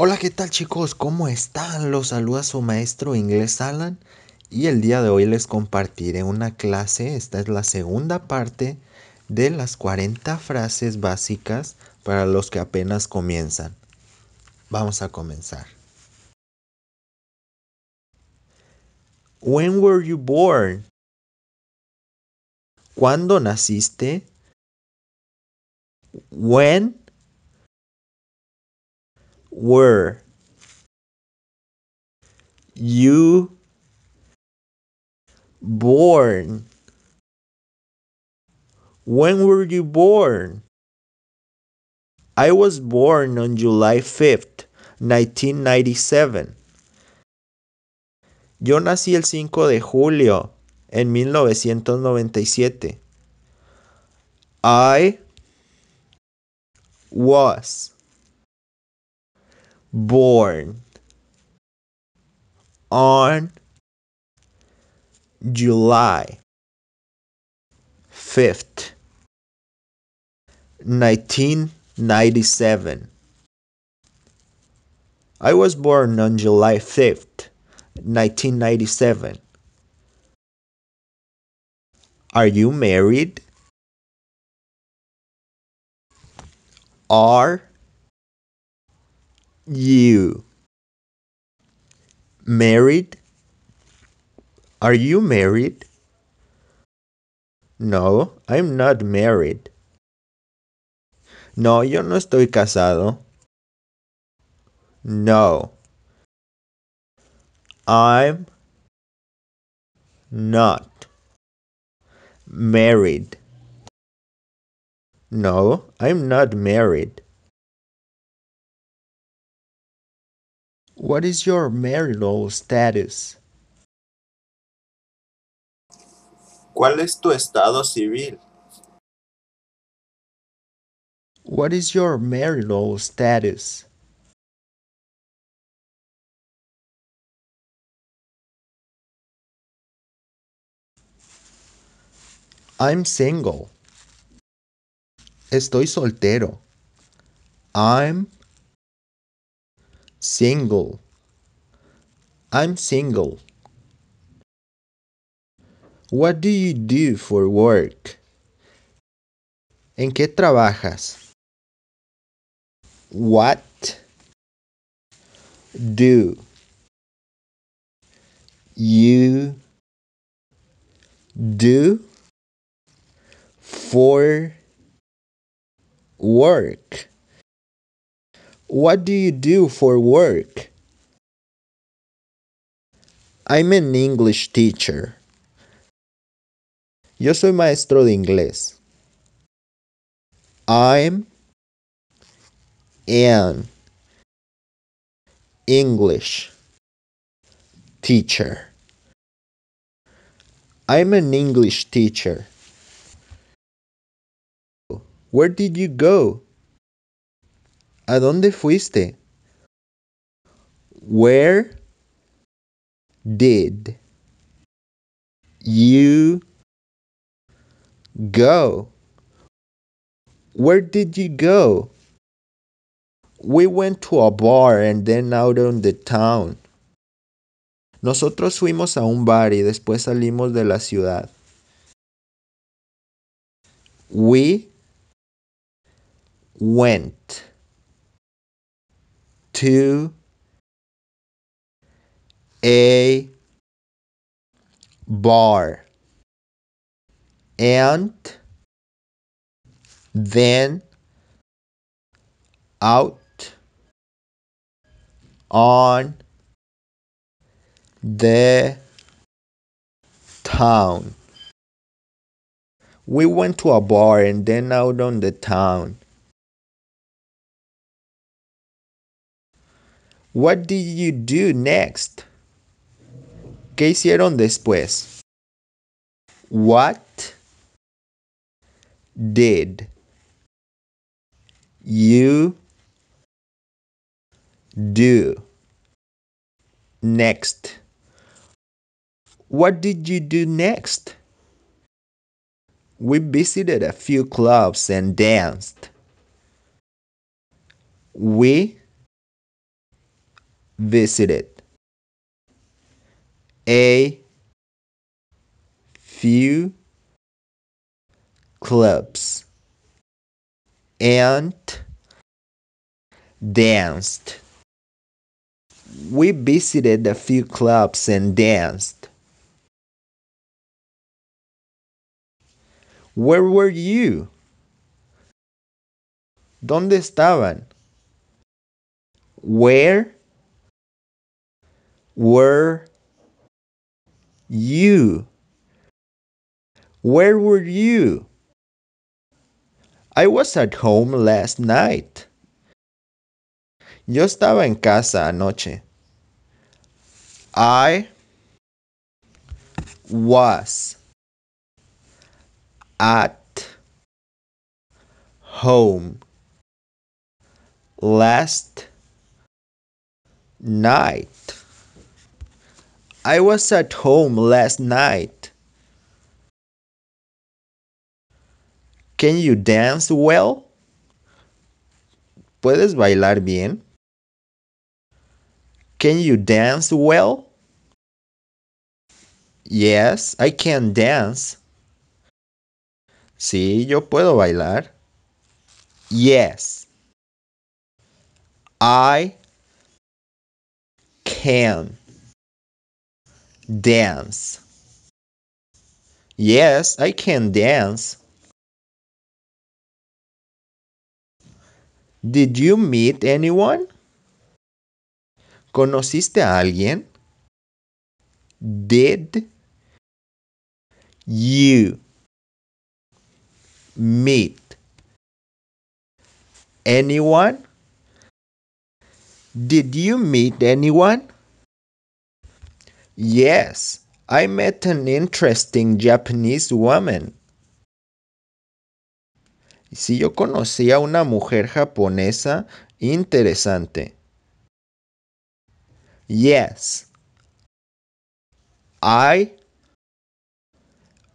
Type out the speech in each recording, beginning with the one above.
Hola, ¿qué tal chicos? ¿Cómo están? Los saluda su maestro inglés Alan y el día de hoy les compartiré una clase, esta es la segunda parte de las 40 frases básicas para los que apenas comienzan. Vamos a comenzar. When were you born? ¿Cuándo naciste? When were you born? When were you born? I was born on July 5th, 1997. Yo nací el 5 de julio en 1997. I was born on July 5th, 1997. I was born on July 5th, 1997. Are you married? Are you married? Are you married? No, I'm not married. No, yo no estoy casado. No. I'm not married. No, I'm not married. What is your marital status? ¿Cuál es tu estado civil? What is your marital status? I'm single. Estoy soltero. I'm single. I'm single. What do you do for work? ¿En qué trabajas? What do you do for work? What do you do for work? I'm an English teacher. Yo soy maestro de inglés. I'm an English teacher. I'm an English teacher. Where did you go? ¿A dónde fuiste? Where did you go? Where did you go? We went to a bar and then out on the town. Nosotros fuimos a un bar y después salimos de la ciudad. We went. to a bar and then out on the town. We went to a bar and then out on the town. What did you do next? ¿Qué hicieron después? What did you do next? What did you do next? We visited a few clubs and danced. We visited a few clubs and danced. We visited a few clubs and danced. Where were you? ¿Dónde estaban? Where were you? Where were you? I was at home last night. Yo estaba en casa anoche. I was at home last night. I was at home last night. Can you dance well? ¿Puedes bailar bien? Can you dance well? Yes, I can dance. Sí, yo puedo bailar. Yes. I can dance. Yes, I can dance. Did you meet anyone? ¿Conociste a alguien? Did you meet anyone? Did you meet anyone? Yes, I met an interesting Japanese woman. Si yo conocía una mujer japonesa interesante. Yes. I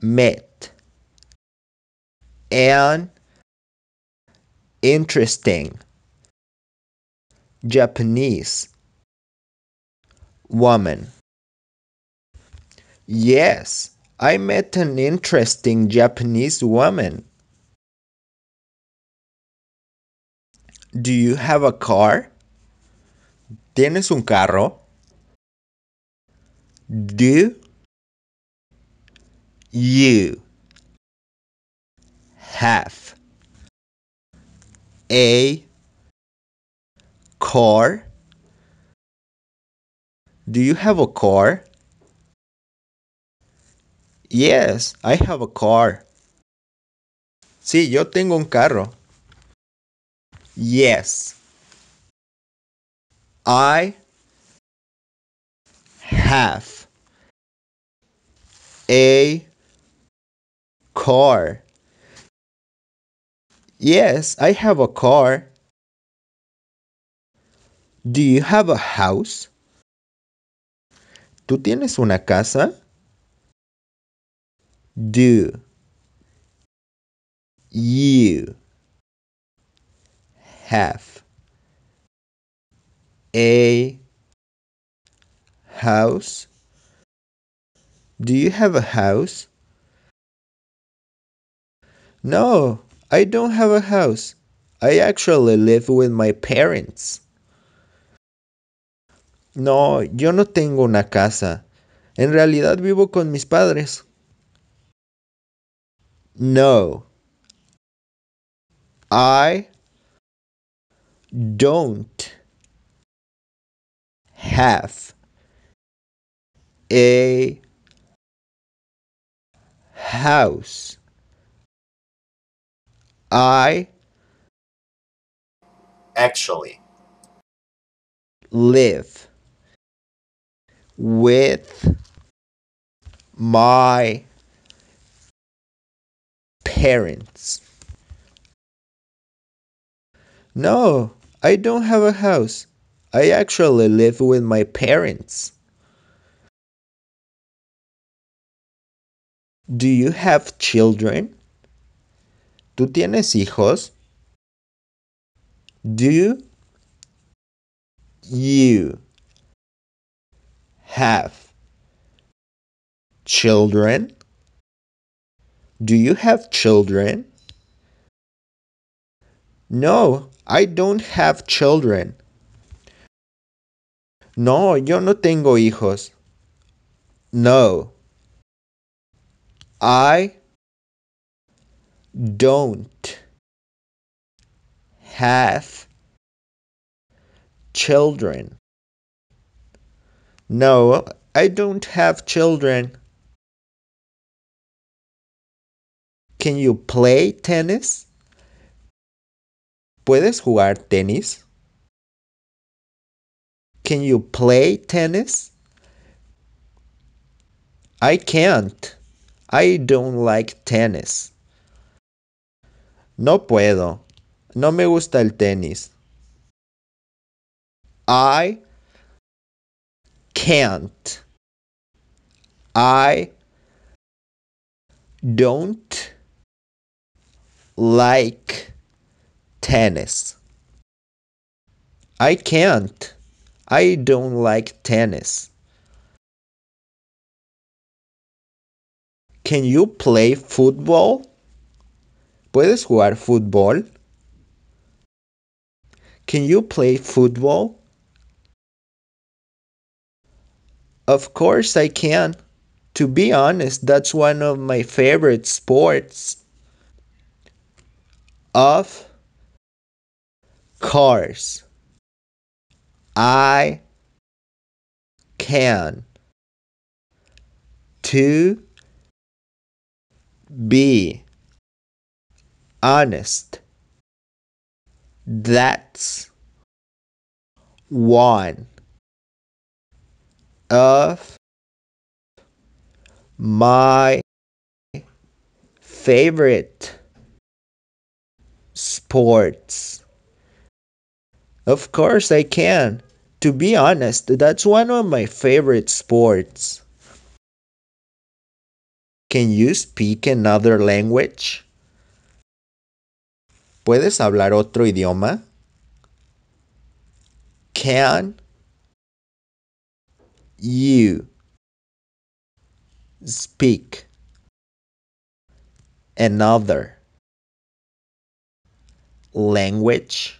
met an interesting Japanese woman. Yes, I met an interesting Japanese woman. Do you have a car? ¿Tienes un carro? Do you have a car? Do you have a car? Yes, I have a car. Sí, yo tengo un carro. Yes. I have a car. Yes, I have a car. Do you have a house? ¿Tú tienes una casa? do you have a house do you have a house no i don't have a house i actually live with my parents no yo no tengo una casa en realidad vivo con mis padres no. I don't have a house. I actually live with my parents. No, I don't have a house. I actually live with my parents. Do you have children? ¿Tú tienes hijos? Do you have children? Do you have children? No, I don't have children. No, yo no tengo hijos. No. I don't have children. No, I don't have children. Can you play tennis? ¿Puedes jugar tenis? Can you play tennis? I can't. I don't like tennis. No puedo. No me gusta el tenis. I can't. I don't like tennis. I can't. I don't like tennis. Can you play football? ¿Puedes jugar football? Can you play football? Of course I can. To be honest, that's one of my favorite sports of course I can to be honest that's one of my favorite sports. Of course, I can. To be honest, that's one of my favorite sports. Can you speak another language? ¿Puedes hablar otro idioma? Can you speak another language?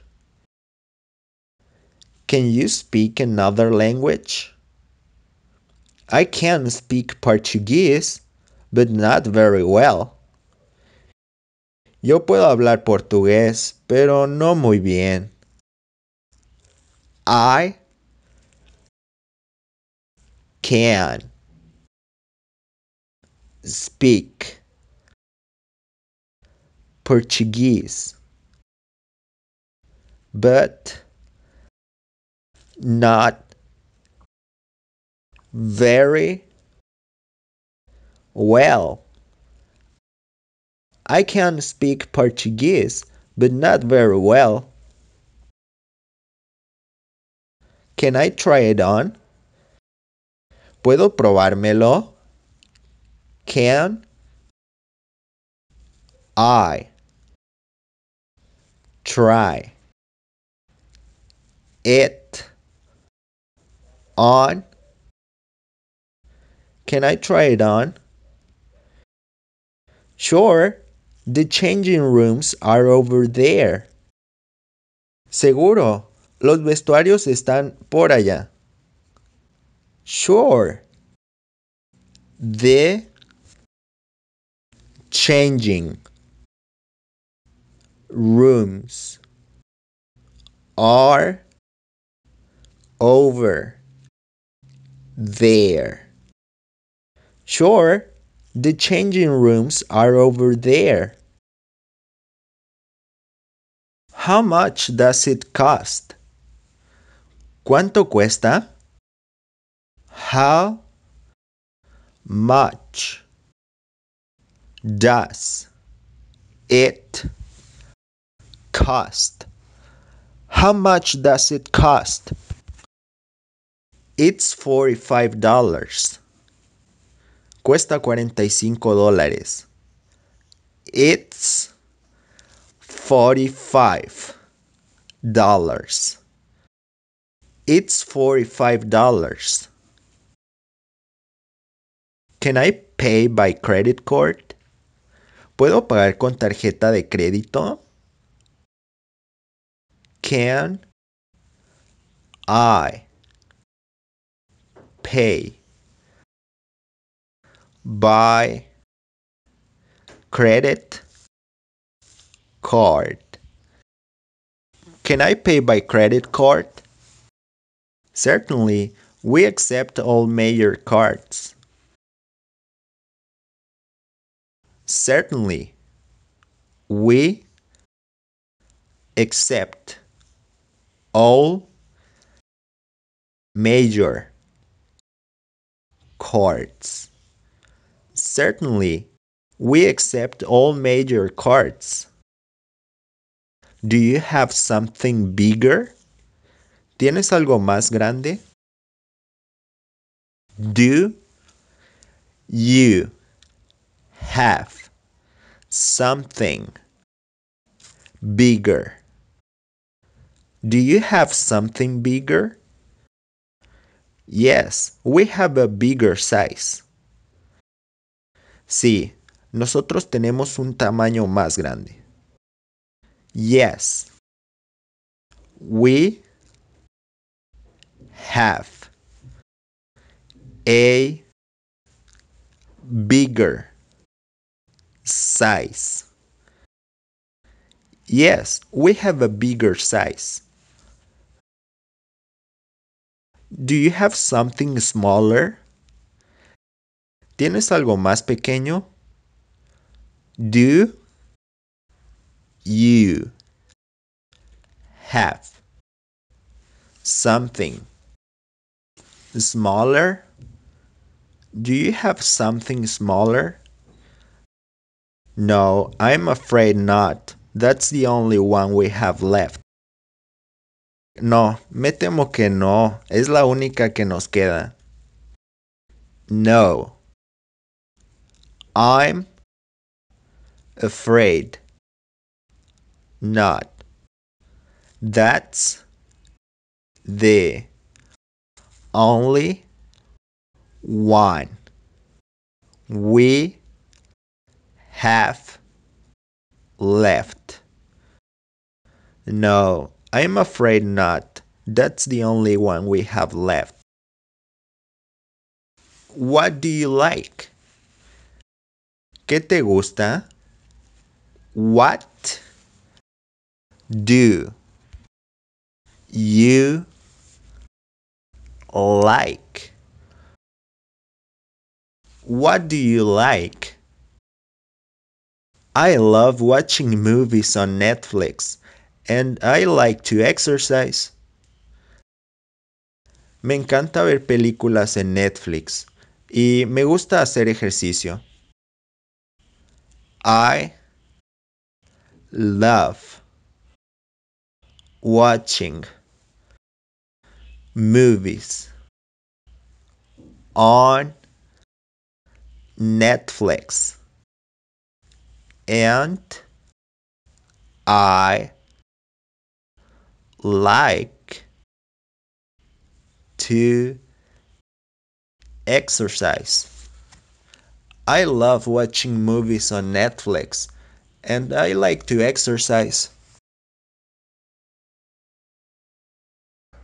Can you speak another language? I can speak Portuguese, but not very well. Yo puedo hablar portugués, pero no muy bien. I can speak Portuguese but not very well. I can speak Portuguese, but not very well. Can I try it on? ¿Puedo probármelo? Can I try? it on can i try it on sure the changing rooms are over there seguro los vestuarios están por allá sure the changing rooms are over there. Sure, the changing rooms are over there. How much does it cost? ¿Cuánto cuesta? How much does it cost? How much does it cost? It's $45. Cuesta 45 dólares. It's $45. It's $45. Can I pay by credit card? ¿Puedo pagar con tarjeta de crédito? Can I pay buy credit card can i pay by credit card certainly we accept all major cards certainly we accept all major chords. Certainly, we accept all major chords. Do you have something bigger? ¿Tienes algo más grande? Do you have something bigger? Do you have something bigger? Yes, we have a bigger size. Sí, nosotros tenemos un tamaño más grande. Yes. We have a bigger size. Yes, we have a bigger size. Do you have something smaller? ¿Tienes algo más pequeño? Do you have something smaller? Do you have something smaller? No, I'm afraid not. That's the only one we have left. No, me temo que no. Es la única que nos queda. No. I'm afraid not. That's the only one we have left. No, I'm afraid not. That's the only one we have left. What do you like? ¿Qué te gusta? What do you like? What do you like? I love watching movies on Netflix. and I like to exercise. Me encanta ver películas en Netflix y me gusta hacer ejercicio. I love watching movies on Netflix and I like to exercise. I love watching movies on Netflix and I like to exercise.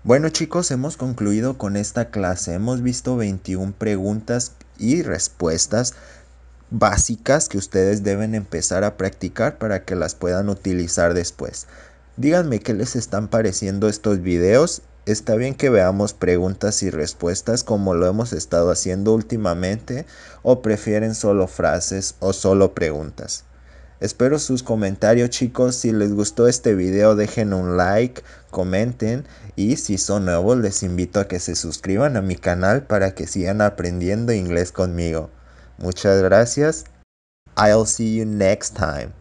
Bueno chicos, hemos concluido con esta clase. Hemos visto 21 preguntas y respuestas básicas que ustedes deben empezar a practicar para que las puedan utilizar después. Díganme qué les están pareciendo estos videos. Está bien que veamos preguntas y respuestas como lo hemos estado haciendo últimamente o prefieren solo frases o solo preguntas. Espero sus comentarios chicos, si les gustó este video dejen un like, comenten y si son nuevos les invito a que se suscriban a mi canal para que sigan aprendiendo inglés conmigo. Muchas gracias. I'll see you next time.